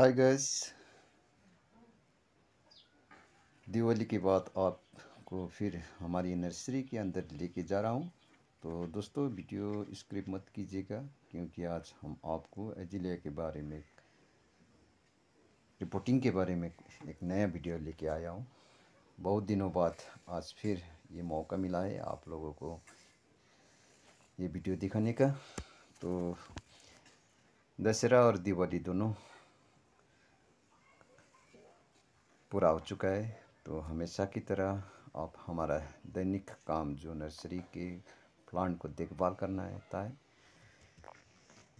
Hi guys Diwali के बाद आपको फिर हमारी नर्सरी के अंदर लेके जा रहा हूँ तो दोस्तों वीडियो स्क्रिप मत कीजिएगा क्योंकि आज हम आपको एजिलिया के बारे में रिपोर्टिंग के बारे में एक नया वीडियो लेके आया हूँ बहुत दिनों बाद आज फिर ये मौका मिला है आप लोगों को ये वीडियो दिखाने का तो दशहरा और दिवाली दोनों पूरा हो चुका है तो हमेशा की तरह आप हमारा दैनिक काम जो नर्सरी के प्लांट को देखभाल करना रहता है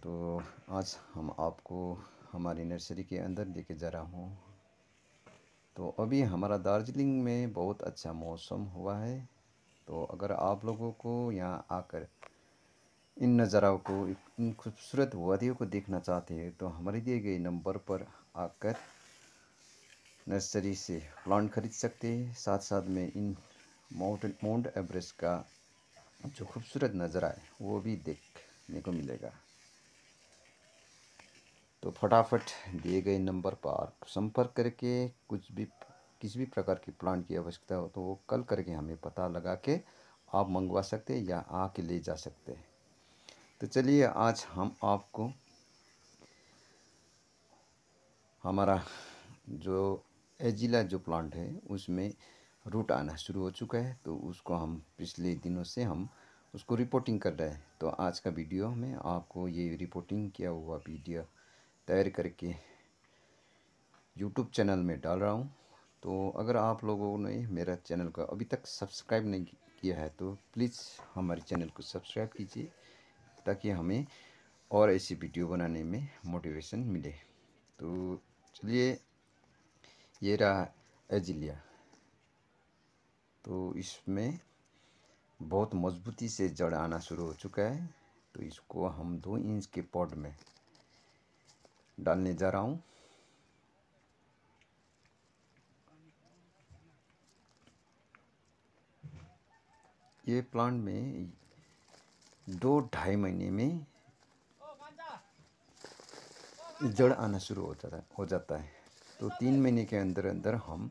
तो आज हम आपको हमारी नर्सरी के अंदर लेके जा रहा हूँ तो अभी हमारा दार्जिलिंग में बहुत अच्छा मौसम हुआ है तो अगर आप लोगों को यहाँ आकर इन नज़ाराओं को इन खूबसूरत वादियों को देखना चाहते हैं तो हमारे दिए गए नंबर पर आकर नर्सरी से प्लांट खरीद सकते हैं साथ साथ में इन माउंट माउंट एवरेस्ट का जो खूबसूरत नज़र आए वो भी देखने को मिलेगा तो फटाफट दिए गए नंबर पर संपर्क करके कुछ भी किसी भी प्रकार की प्लांट की आवश्यकता हो तो वो कल करके हमें पता लगा के आप मंगवा सकते हैं या आके ले जा सकते हैं तो चलिए आज हम आपको हमारा जो एजिला जो प्लांट है उसमें रूट आना शुरू हो चुका है तो उसको हम पिछले दिनों से हम उसको रिपोर्टिंग कर रहे हैं तो आज का वीडियो में आपको ये रिपोर्टिंग किया हुआ वीडियो तैयार करके यूट्यूब चैनल में डाल रहा हूँ तो अगर आप लोगों ने मेरा चैनल को अभी तक सब्सक्राइब नहीं किया है तो प्लीज़ हमारे चैनल को सब्सक्राइब कीजिए ताकि हमें और ऐसी वीडियो बनाने में मोटिवेशन मिले तो चलिए ये रहा एजिलिया तो इसमें बहुत मजबूती से जड़ आना शुरू हो चुका है तो इसको हम दो इंच के पॉट में डालने जा रहा हूँ ये प्लांट में दो ढाई महीने में जड़ आना शुरू हो जाता है हो जाता है तो तीन महीने के अंदर अंदर हम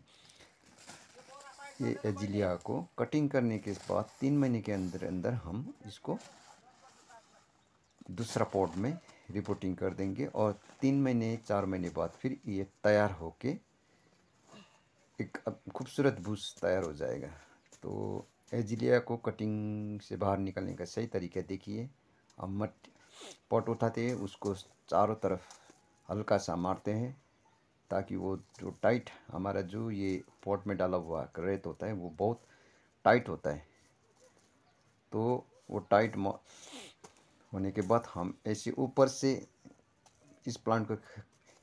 ये एजिलिया को कटिंग करने के बाद तीन महीने के अंदर अंदर हम इसको दूसरा पॉट में रिपोर्टिंग कर देंगे और तीन महीने चार महीने बाद फिर ये तैयार होके एक खूबसूरत भूस तैयार हो जाएगा तो एजिलिया को कटिंग से बाहर निकालने का सही तरीका देखिए हम मट पॉट उठाते हैं उसको चारों तरफ हल्का सा मारते हैं ताकि वो जो टाइट हमारा जो ये पॉट में डाला हुआ रेत होता है वो बहुत टाइट होता है तो वो टाइट होने के बाद हम ऐसे ऊपर से इस प्लांट को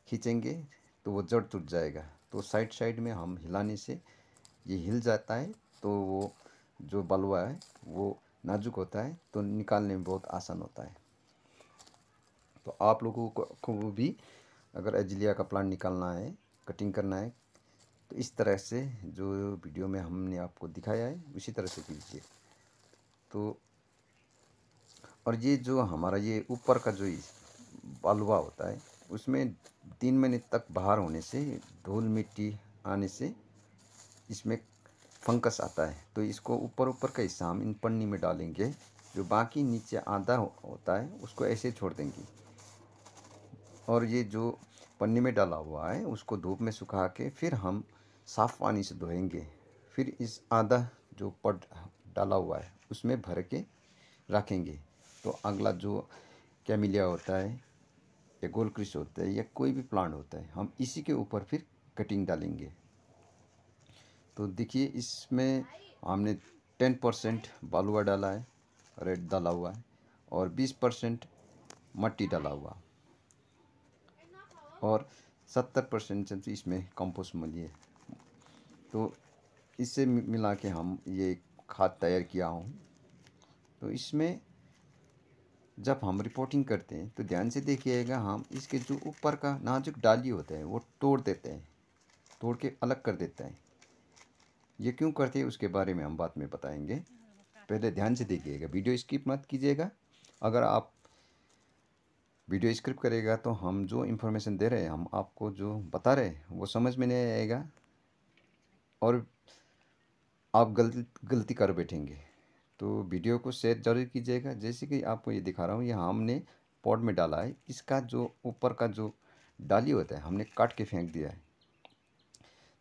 खींचेंगे तो वो जड़ टूट जाएगा तो साइड साइड में हम हिलाने से ये हिल जाता है तो वो जो बलुआ है वो नाजुक होता है तो निकालने में बहुत आसान होता है तो आप लोगों को भी अगर एजलिया का प्लांट निकालना है कटिंग करना है तो इस तरह से जो वीडियो में हमने आपको दिखाया है उसी तरह से कीजिए तो और ये जो हमारा ये ऊपर का जो बालुआ होता है उसमें तीन महीने तक बाहर होने से धूल मिट्टी आने से इसमें फंकस आता है तो इसको ऊपर ऊपर का हिस्सा हम इन पन्नी में डालेंगे जो बाकी नीचे आधा होता है उसको ऐसे छोड़ देंगे और ये जो पन्नी में डाला हुआ है उसको धूप में सुखा के फिर हम साफ़ पानी से धोएंगे फिर इस आधा जो पट डाला हुआ है उसमें भर के रखेंगे तो अगला जो कैमिलिया होता है या गोलक्रिश होता है या कोई भी प्लांट होता है हम इसी के ऊपर फिर कटिंग डालेंगे तो देखिए इसमें हमने टेन परसेंट बालुआ डाला है रेड डाला हुआ है और बीस परसेंट मट्टी डाला हुआ और सत्तर परसेंट सब्जी इसमें कंपोस्ट मिली है तो इससे मिला के हम ये खाद तैयार किया हूँ तो इसमें जब हम रिपोर्टिंग करते हैं तो ध्यान से देखिएगा हम इसके जो ऊपर का नाजुक डाली होता है वो तोड़ देते हैं तोड़ के अलग कर देता है ये क्यों करते हैं उसके बारे में हम बाद में बताएंगे पहले ध्यान से देखिएगा वीडियो स्किप मत कीजिएगा अगर आप वीडियो स्क्रिप्ट करेगा तो हम जो इन्फॉर्मेशन दे रहे हैं हम आपको जो बता रहे हैं वो समझ में नहीं आएगा और आप गलत गलती कर बैठेंगे तो वीडियो को शेयर जरूर कीजिएगा जैसे कि आपको ये दिखा रहा हूँ ये हमने पॉट में डाला है इसका जो ऊपर का जो डाली होता है हमने काट के फेंक दिया है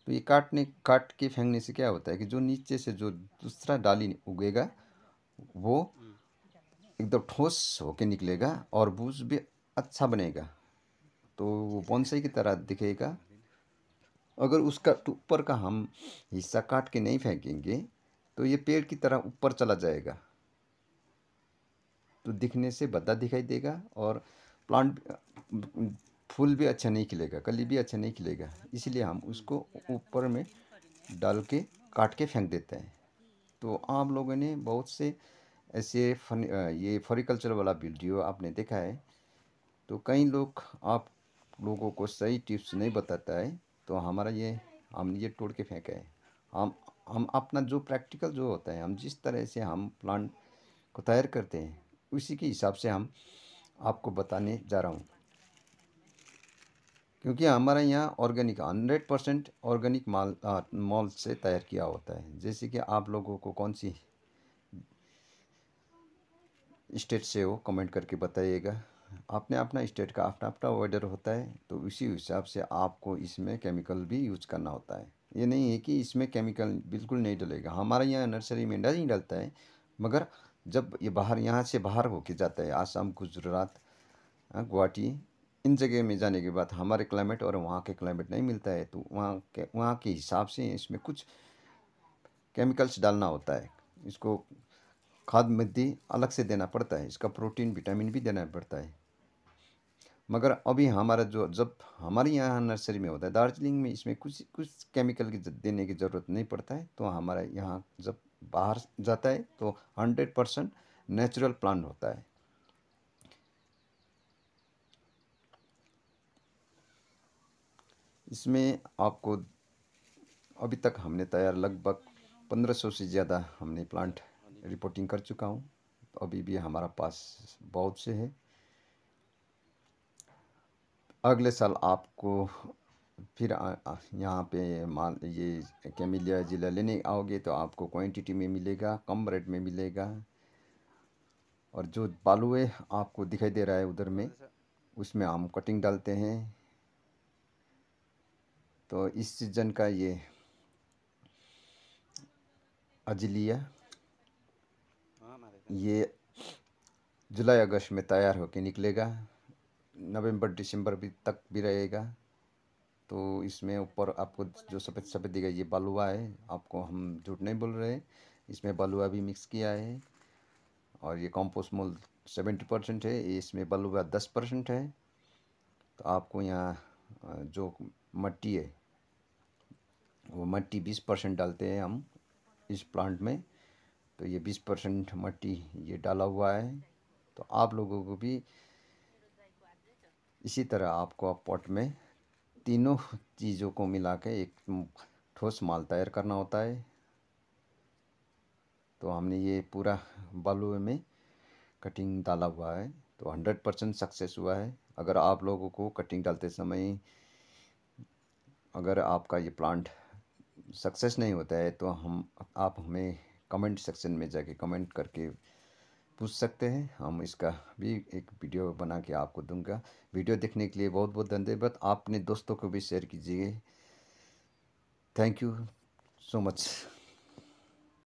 तो ये काटने काट के फेंकने से क्या होता है कि जो नीचे से जो दूसरा डाली उगेगा वो हम्म। एकदम ठोस होके निकलेगा और बूझ भी अच्छा बनेगा तो वो बोनसाई की तरह दिखेगा अगर उसका ऊपर का हम हिस्सा काट के नहीं फेंकेंगे तो ये पेड़ की तरह ऊपर चला जाएगा तो दिखने से भद्दा दिखाई देगा और प्लांट फूल भी अच्छा नहीं खिलेगा कली भी अच्छा नहीं खिलेगा इसलिए हम उसको ऊपर में डाल के काट के फेंक देते हैं तो आप लोगों ने बहुत से ऐसे फन, ये फॉरिकल्चर वाला वीडियो आपने देखा है तो कई लोग आप लोगों को सही टिप्स नहीं बताता है तो हमारा ये हमने ये तोड़ के फेंका है हम हम अपना जो प्रैक्टिकल जो होता है हम जिस तरह से हम प्लांट को तैयार करते हैं उसी के हिसाब से हम आपको बताने जा रहा हूँ क्योंकि हमारे यहाँ ऑर्गेनिक हंड्रेड परसेंट ऑर्गेनिक माल मॉल से तैयार किया होता है जैसे कि आप लोगों को कौन सी स्टेट से हो कमेंट करके बताइएगा अपने अपना स्टेट का अपना अपना ऑर्डर होता है तो उसी हिसाब से आपको इसमें केमिकल भी यूज़ करना होता है ये नहीं है कि इसमें केमिकल बिल्कुल नहीं डलेगा हमारे यहाँ नर्सरी में नहीं डलता है मगर जब ये बाहर यहाँ से बाहर होके जाता है आसाम गुजरात हाँ, गुवाहाटी इन जगह में जाने के बाद हमारे क्लाइमेट और वहाँ के क्लाइमेट नहीं मिलता है तो वहाँ के वहाँ के हिसाब से इसमें कुछ केमिकल्स डालना होता है इसको खाद मध्य अलग से देना पड़ता है इसका प्रोटीन विटामिन भी देना पड़ता है मगर अभी हमारा जो जब हमारे यहाँ नर्सरी में होता है दार्जिलिंग में इसमें कुछ कुछ केमिकल की देने की ज़रूरत नहीं पड़ता है तो हमारा यहाँ जब बाहर जाता है तो हंड्रेड परसेंट नेचुरल प्लांट होता है इसमें आपको अभी तक हमने तैयार लगभग पंद्रह सौ से ज़्यादा हमने प्लांट रिपोर्टिंग कर चुका हूँ तो अभी भी हमारा पास बहुत से है अगले साल आपको फिर यहाँ पे माल ये कैमिलिया ज़िला लेने आओगे तो आपको क्वांटिटी में मिलेगा कम रेट में मिलेगा और जो बालुए आपको दिखाई दे रहा है उधर में उसमें हम कटिंग डालते हैं तो इस सीजन का ये अजलिया ये जुलाई अगस्त में तैयार होकर निकलेगा नवंबर दिसंबर भी तक भी रहेगा तो इसमें ऊपर आपको जो सफ़ेद सफ़ेद दिखा ये बालुआ है आपको हम झूठ नहीं बोल रहे इसमें बालुआ भी मिक्स किया है और ये कॉम्पोस्ट मोल सेवेंटी परसेंट है इसमें बालुआ दस परसेंट है तो आपको यहाँ जो मट्टी है वो मट्टी बीस परसेंट डालते हैं हम इस प्लांट में तो ये बीस परसेंट मट्टी ये डाला हुआ है तो आप लोगों को भी इसी तरह आपको आप पॉट में तीनों चीज़ों को मिला के एक ठोस माल तैयार करना होता है तो हमने ये पूरा बालू में कटिंग डाला हुआ है तो हंड्रेड परसेंट सक्सेस हुआ है अगर आप लोगों को कटिंग डालते समय अगर आपका ये प्लांट सक्सेस नहीं होता है तो हम आप हमें कमेंट सेक्शन में जाके कमेंट करके पूछ सकते हैं हम इसका भी एक वीडियो बना के आपको दूंगा वीडियो देखने के लिए बहुत बहुत धन्यवाद आप अपने दोस्तों को भी शेयर कीजिए थैंक यू सो मच